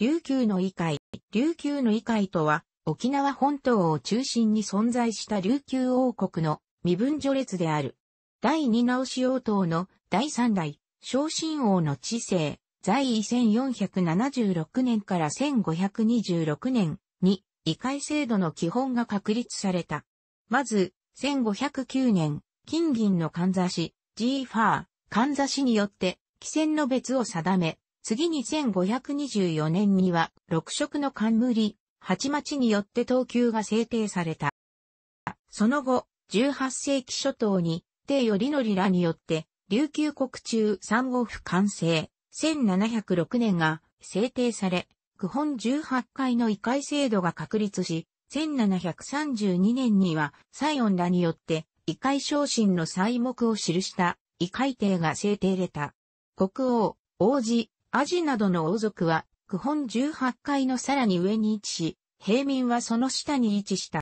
琉球の異界。琉球の異界とは、沖縄本島を中心に存在した琉球王国の身分序列である。第二直し王党の第三代、昇進王の治世、在位1476年から1526年に、異界制度の基本が確立された。まず、1509年、金銀のかんざし、G ファー、かんざしによって、規制の別を定め、次に1524年には六色の冠、八町によって等級が制定された。その後、18世紀初頭に、帝よりのりらによって、琉球国中三号府完成、1706年が制定され、区本18回の異界制度が確立し、1732年には、西恩らによって、異界昇進の細目を記した異界帝が制定れた。国王、王子、アジなどの王族は、区本18階のさらに上に位置し、平民はその下に位置した。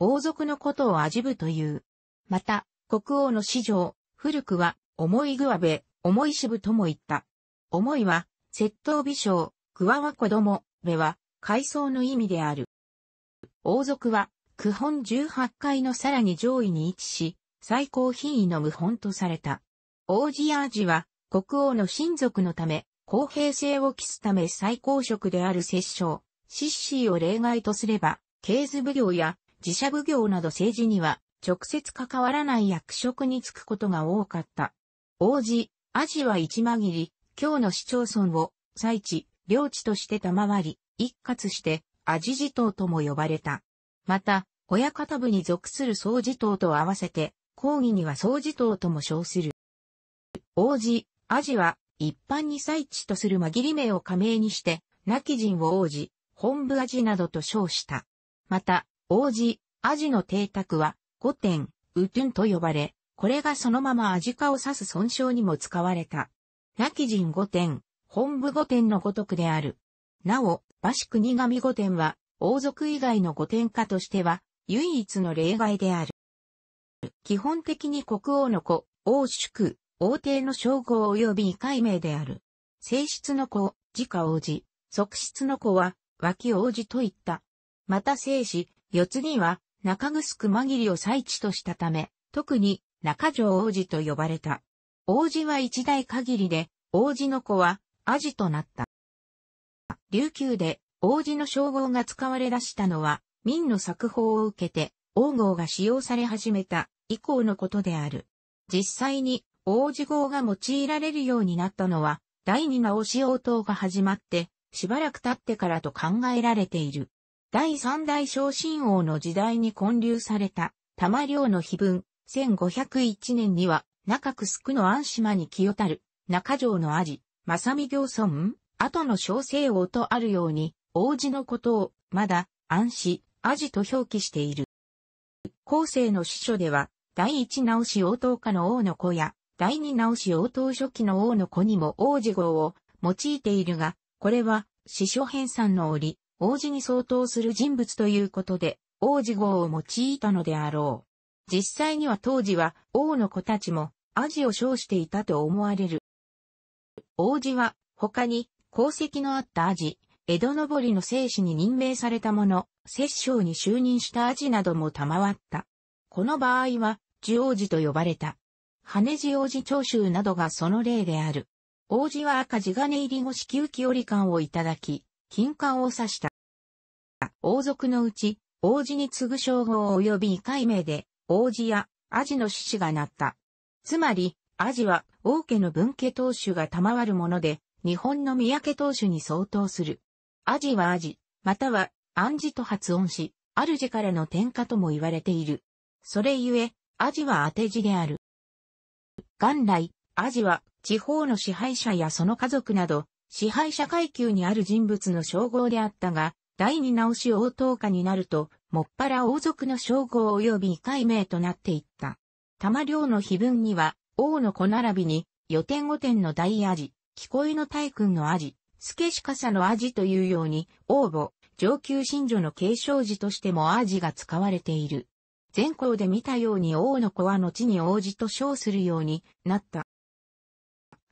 王族のことをアジ部という。また、国王の史上、古くは、重いグ部、重い支部とも言った。重いは、窃盗美少、グワは子供、部は、階層の意味である。王族は、区本18階のさらに上位に位置し、最高品位の無本とされた。王子やアジは、国王の親族のため、公平性を期すため最高職である摂政、シッシーを例外とすれば、経図奉行や自社奉行など政治には直接関わらない役職に就くことが多かった。王子、アジは一紛り、今日の市町村を、最地、領地として賜り、一括して、アジ地頭とも呼ばれた。また、親方部に属する総地頭と合わせて、抗議には総地頭とも称する。王子、アジは一般に最地とする紛り名を加盟にして、亡き人を王子、本部アジなどと称した。また、王子、アジの邸宅は、五点、ウトゥンと呼ばれ、これがそのままアジ化を指す損傷にも使われた。亡き人五点、本部五点のごとくである。なお、馬氏国神五点は、王族以外の五点家としては、唯一の例外である。基本的に国王の子、王主王帝の称号及び異界名である。正室の子、自家王子、側室の子は、脇王子と言った。また正子、四つには、中城紛りを最地としたため、特に中条王子と呼ばれた。王子は一代限りで、王子の子は、アジとなった。琉球で、王子の称号が使われ出したのは、明の作法を受けて、王号が使用され始めた以降のことである。実際に王子号が用いられるようになったのは、第二直し王答が始まって、しばらく経ってからと考えられている。第三代昇進王の時代に建立された、玉領の碑文、1501年には、中くの安島に清たる、中城の味、正美行村、後の小西王とあるように、王子のことを、まだ、安氏、味と表記している。後世の司書では、第一直し応答家の王の子や、第二直し応答初期の王の子にも王子号を用いているが、これは、司書編纂の折、王子に相当する人物ということで、王子号を用いたのであろう。実際には当時は王の子たちもアジを称していたと思われる。王子は他に功績のあったアジ、江戸のぼりの生死に任命された者、摂政に就任したアジなども賜った。この場合は、樹王子と呼ばれた。羽地王子徴収などがその例である。王子は赤地金入り後子宮木折冠をいただき、金冠を指した。王族のうち、王子に次ぐ称号及び異界名で、王子やアジの獅子がなった。つまり、アジは王家の分家当主が賜るもので、日本の三宅当主に相当する。アジはアジ、または暗示と発音し、主からの天下とも言われている。それゆえ、アジは当て字である。元来、アジは地方の支配者やその家族など、支配者階級にある人物の称号であったが、第二直し王統下になると、もっぱら王族の称号及び異界名となっていった。玉領の碑文には、王の子並びに、予天御殿の大アジ、聞こえの大君のアジ、スケシカサのアジというように、王母、上級信女の継承時としてもアジが使われている。前項で見たように王の子は後に王子と称するようになった。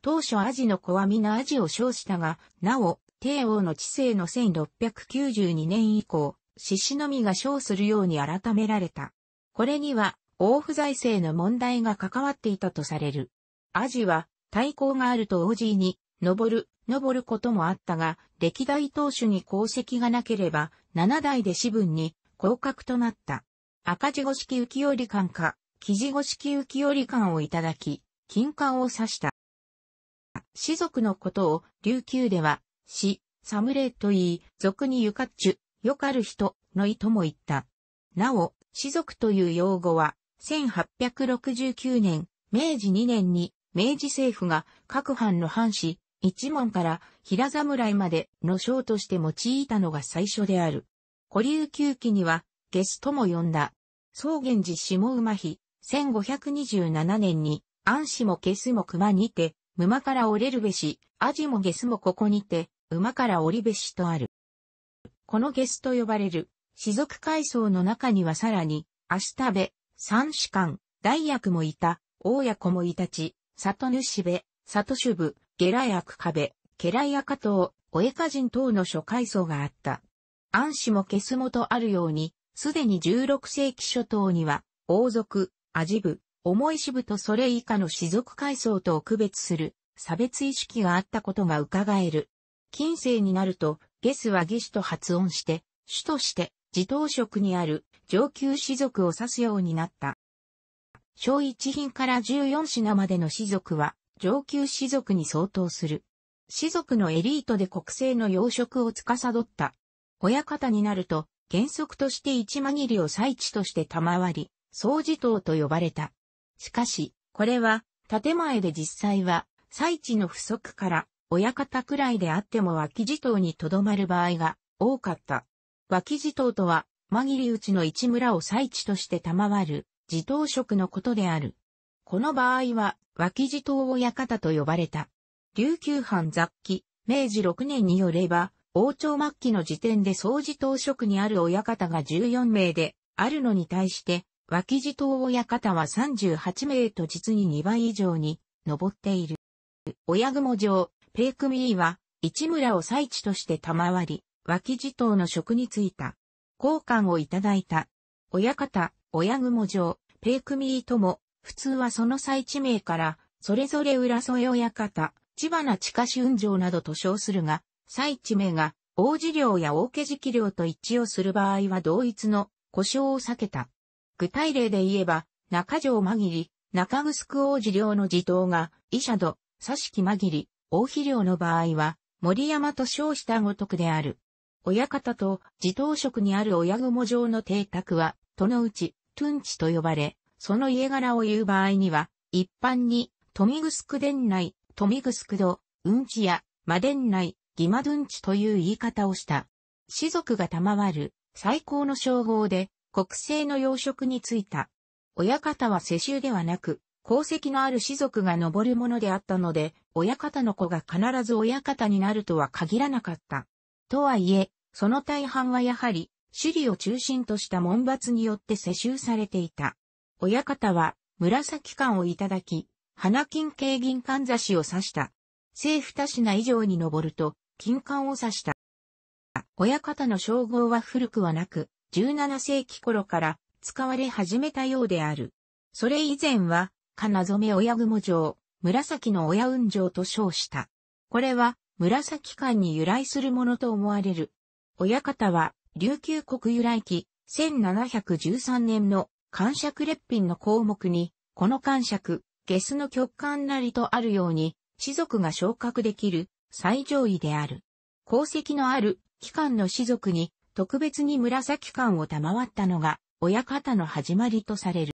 当初アジの子は皆アジを称したが、なお、帝王の治世の1692年以降、獅子のみが称するように改められた。これには、王府財政の問題が関わっていたとされる。アジは、対抗があると王子に、登る、登ることもあったが、歴代当主に功績がなければ、7代で子分に、降格となった。赤字五式浮織館か、生地五式浮織館をいただき、金冠を指した。士族のことを琉球では、死、サムレと言い、俗にゆかっちゅ、よかる人の意とも言った。なお、士族という用語は、1869年、明治2年に、明治政府が各藩の藩士、一門から平侍までの章として用いたのが最初である。古琉球記には、ゲスとも呼んだ。草原寺下馬比、1527年に、安氏もゲスも熊にて、馬から折れるべし、アジもゲスもここにて、馬から折りべしとある。このゲスと呼ばれる、士族階層の中にはさらに、足食部、三士官、大役もいた、大役もいたち、里主部、里主部、下来役壁、家来赤党、お絵家人等の諸階層があった。安氏も消すもとあるように、すでに16世紀初頭には、王族、アジ部、重い支部とそれ以下の士族階層とを区別する差別意識があったことが伺える。近世になると、ゲスはゲスと発音して、主として、自頭職にある上級士族を指すようになった。小一品から14品までの士族は、上級士族に相当する。士族のエリートで国政の要職を司った。親方になると、原則として一紛りを祭地として賜り、掃除塔と呼ばれた。しかし、これは、建前で実際は、祭地の不足から、親方くらいであっても脇地頭に留まる場合が多かった。脇地頭とは、紛り内の一村を祭地として賜る、地頭職のことである。この場合は、脇地頭親方と呼ばれた。琉球藩雑記、明治6年によれば、王朝末期の時点で掃除当職にある親方が14名であるのに対して、脇地党親方は38名と実に2倍以上に上っている。親雲城、ペイクミーは、市村を祭地として賜り、脇地党の職に就いた。交換をいただいた。親方、親雲城、ペイクミーとも、普通はその祭地名から、それぞれ浦添親方、千葉な地下春城などと称するが、最地名が、大子領や大家じきと一致をする場合は同一の故障を避けた。具体例で言えば、中条ぎり、中城王子領の地頭が、医者度、佐敷ぎり、大肥領の場合は、森山と称したごとくである。親方と地頭職にある親雲上の邸宅は、都のうち、トゥンチと呼ばれ、その家柄を言う場合には、一般に、富城殿内、富城戸、うんちや、魔殿内、ギマドゥンチという言い方をした。士族が賜る最高の称号で国政の要職に就いた。親方は世襲ではなく、功績のある士族が登るものであったので、親方の子が必ず親方になるとは限らなかった。とはいえ、その大半はやはり、首里を中心とした門伐によって世襲されていた。親方は、紫冠をいただき、花金軽銀冠差しを指した。政府品以上に登ると、金冠を指した。親方の称号は古くはなく、17世紀頃から使われ始めたようである。それ以前は、金染め親雲城、紫の親雲城と称した。これは、紫館に由来するものと思われる。親方は、琉球国由来期、1713年の感釈列品の項目に、この感釈、ゲスの極寒なりとあるように、士族が昇格できる、最上位である。功績のある機関の士族に特別に紫官を賜ったのが親方の始まりとされる。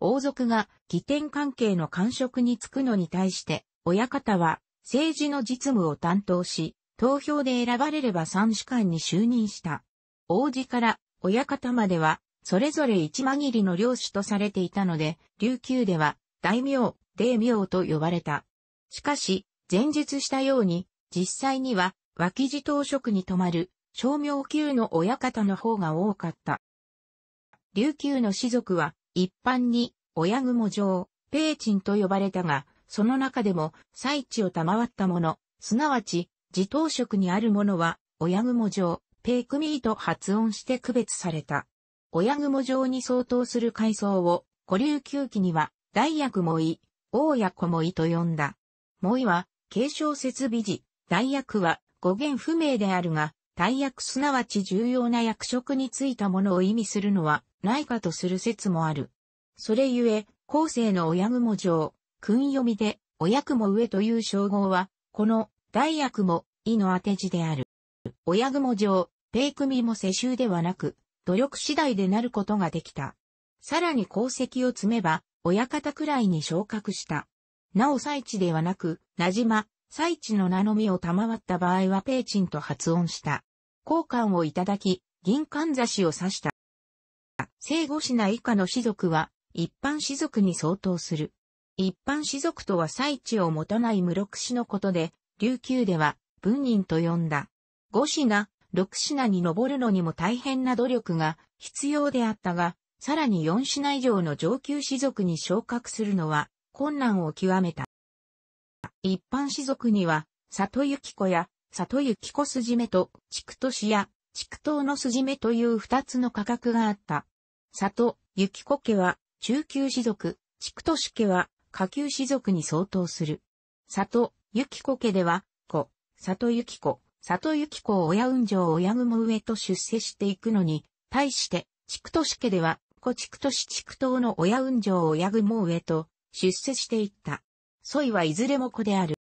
王族が起点関係の官職に就くのに対して親方は政治の実務を担当し、投票で選ばれれば三主官に就任した。王子から親方までは、それぞれ一紛りの領主とされていたので、琉球では、大名、霊名と呼ばれた。しかし、前述したように、実際には脇地当職に泊まる商名級の親方の方が多かった。琉球の士族は一般に親雲上、ペーチンと呼ばれたが、その中でも最地を賜ったもの、すなわち、自当職にあるものは、親雲上、ペークミーと発音して区別された。親雲上に相当する階層を、古琉球記には、大役もい、大役もいと呼んだ。もいは、継承設備時、代役は語源不明であるが、大役すなわち重要な役職についたものを意味するのはないかとする説もある。それゆえ、後世の親雲上、訓読みで、親雲上という称号は、この大役も、意の当て字である。親雲上、ペ組も世襲ではなく、努力次第でなることができた。さらに功績を積めば、親方くらいに昇格した。なお最地ではなく、名島、最地の名のみを賜った場合はペーチンと発音した。交換をいただき、銀冠差しを指した。生後品以下の士族は、一般士族に相当する。一般士族とは最地を持たない無六士のことで、琉球では、文人と呼んだ。五品、六品に上るのにも大変な努力が必要であったが、さらに四品以上の上級士族に昇格するのは困難を極めた。一般士族には、里幸子や里幸子筋目と、畜都市や畜東の筋目という二つの価格があった。里幸子家は中級士族、畜都市家は下級士族に相当する。里幸子家では、子、里幸子、里幸子を親雲上親雲上と出世していくのに、対して、畜都市家では、子畜都市畜東の親雲上親雲上と出世していった。ソイはいずれも子である。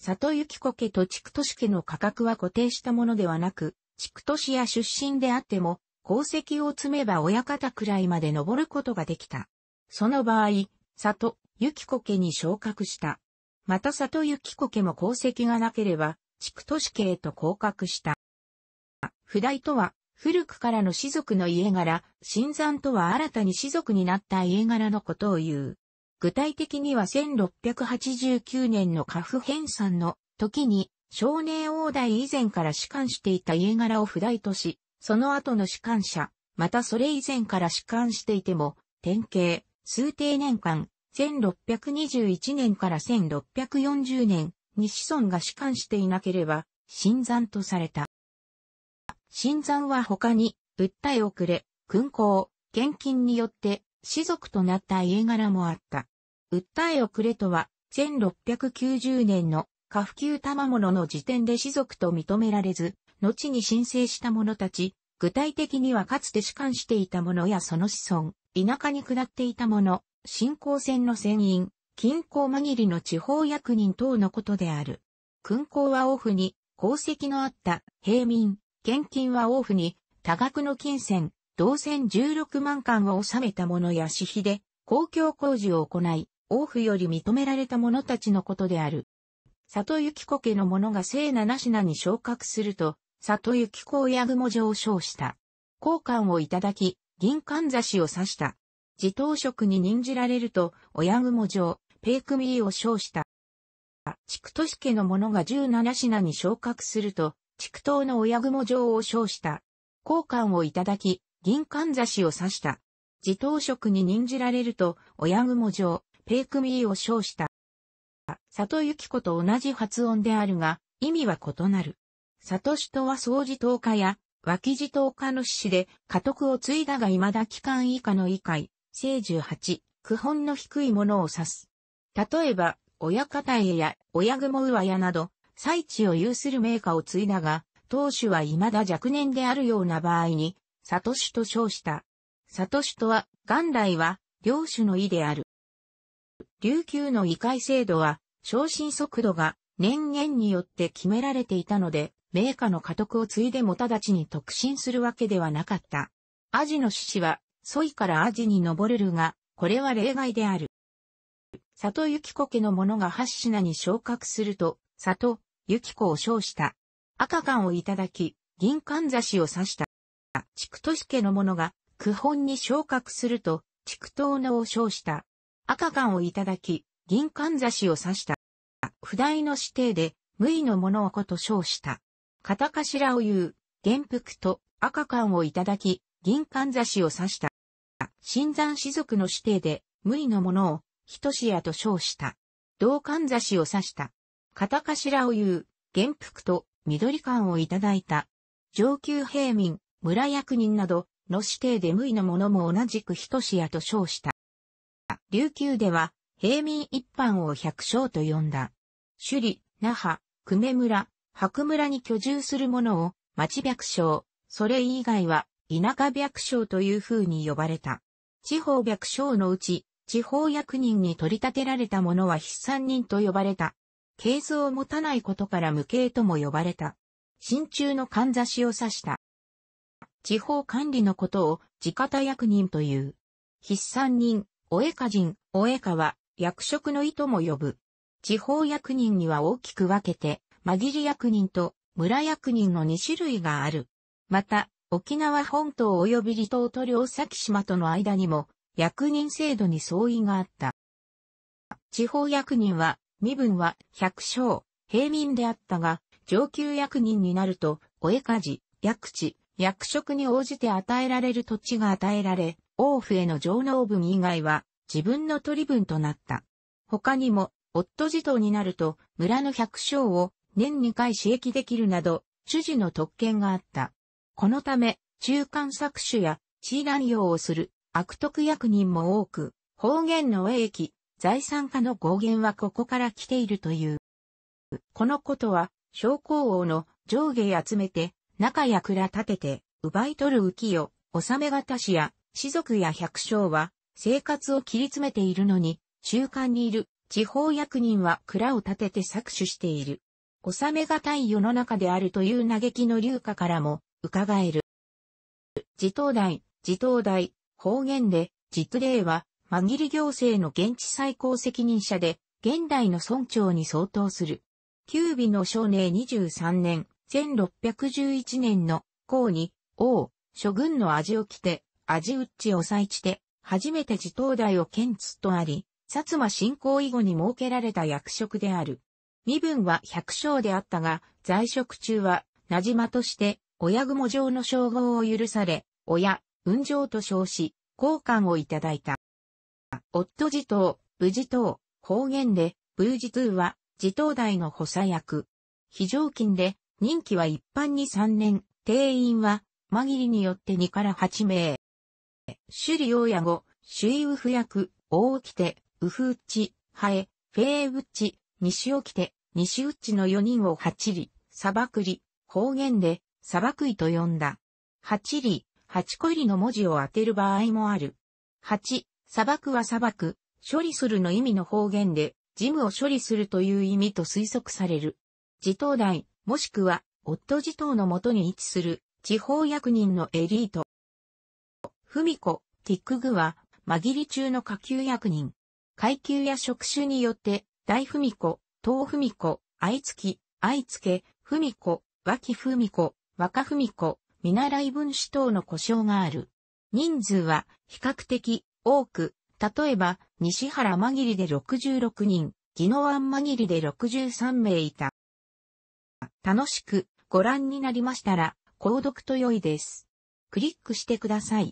里幸子家と畜都市家の価格は固定したものではなく、畜都市や出身であっても、功績を積めば親方くらいまで登ることができた。その場合、里幸子家に昇格した。また里幸子家も功績がなければ、畜都市家へと降格した。不代とは、古くからの士族の家柄、新山とは新たに士族になった家柄のことを言う。具体的には1689年の家父編纂の時に少年王代以前から士官していた家柄を不代とし、その後の士官者、またそれ以前から士官していても、典型、数定年間、1621年から1640年に子孫が士官していなければ、新山とされた。新山は他に、訴え遅れ、勲功、献金によって、士族となった家柄もあった。訴え遅れとは、1690年の下普及賜物の時点で士族と認められず、後に申請した者たち、具体的にはかつて士官していた者やその子孫、田舎に下っていた者、新興船の船員、近郊紛りの地方役人等のことである。勲功はオフに、功績のあった平民、現金は王府に多額の金銭、銅銭16万貫を納めた者や私費で公共工事を行い、王府より認められた者たちのことである。里幸子家の者が聖七品に昇格すると、里幸子親雲上を称した。交換をいただき、銀冠差しを刺した。自当職に任じられると、親雲上、ペイクミーを称した。畜都市家の者が17品に昇格すると、畜党の親雲状を称した。交換をいただき、銀冠差しを刺した。自当職に任じられると、親雲状、ペイクミーを称した。里幸子と同じ発音であるが、意味は異なる。里氏とは総自党家や、脇自党家の氏で、家督を継いだが未だ期間以下の以下、聖十八、区本の低いものを指す。例えば、親方家や親雲上屋など、最地を有する名家を継いだが、当主は未だ若年であるような場合に、里主と称した。里主とは、元来は、領主の意である。琉球の異界制度は、昇進速度が年限によって決められていたので、名家の家督を継いでも直ちに特進するわけではなかった。アジの獅子は、ソイからアジに登れるが、これは例外である。里幸子家の者が八品に昇格すると、里ゆき子を称した。赤缶をいただき、銀缶差しを刺した。畜都家の者が、苦本に昇格すると、畜東のを称した。赤缶をいただき、銀缶差しを刺した。不代の指定で、無意の者をこと称した。片頭を言う、元服と赤缶をいただき、銀缶差しを刺した。新山士族の指定で、無意の者を、ひとしやと称した。銅缶差しを刺した。片頭を言う、元服と緑感をいただいた。上級平民、村役人など、の指定で無意の者も同じく等しやと称した。琉球では、平民一般を百姓と呼んだ。首里、那覇、久米村、白村に居住する者を、町百姓、それ以外は、田舎百姓という風に呼ばれた。地方百姓のうち、地方役人に取り立てられた者は筆算人と呼ばれた。系図を持たないことから無形とも呼ばれた。真鍮のかんざしを指した。地方管理のことを地方役人という。筆算人、お絵家人、お絵家は役職の意とも呼ぶ。地方役人には大きく分けて、紛り役人と村役人の2種類がある。また、沖縄本島及び離島と両崎島との間にも役人制度に相違があった。地方役人は身分は百姓、平民であったが、上級役人になると、お絵かじ、役地、役職に応じて与えられる土地が与えられ、王府への上納分以外は自分の取り分となった。他にも、夫児童になると、村の百姓を年2回刺激できるなど、主事の特権があった。このため、中間搾取や地位乱用をする悪徳役人も多く、方言の英駅、財産家の語源はここから来ているという。このことは、昇降王の上下集めて、中や蔵立てて、奪い取る浮世、納め方しや、士族や百姓は、生活を切り詰めているのに、中間にいる地方役人は蔵を立てて搾取している。納めがたい世の中であるという嘆きの流下からも伺える。自頭代、自頭代、方言で、実例は、マギリ行政の現地最高責任者で、現代の村長に相当する。九尾の少年23年、1611年の、公に、王、諸軍の味を着て、味打ちを再地て、初めて自東大を検知とあり、薩摩侵攻以後に設けられた役職である。身分は百姓であったが、在職中は、名島として、親雲上の称号を許され、親、雲上と称し、交換をいただいた。夫自頭、無自頭、方言で、ブー通は、自頭代の補佐役。非常勤で、任期は一般に3年、定員は、紛りによって2から8名。首里王野後、首位ウフ役、大起て、ウフウッチ、ハエ、フェーウッチ、西起て、西ウッチの4人を八里、砂漠里、方言で、砂漠里と呼んだ。八里、八個入りの文字を当てる場合もある。八、砂漠は砂漠、処理するの意味の方言で、事務を処理するという意味と推測される。自頭代、もしくは、夫自頭のもとに位置する、地方役人のエリート。ふみこ、ティックグは、紛り中の下級役人。階級や職種によって、大フミコ、東フミコ、愛月、愛付、フミコ、脇フミコ、若フミコ、見習い分子等の故障がある。人数は比較的多く、例えば、西原紛りで66人、宜野湾紛りで63名いた。楽しくご覧になりましたら、購読と良いです。クリックしてください。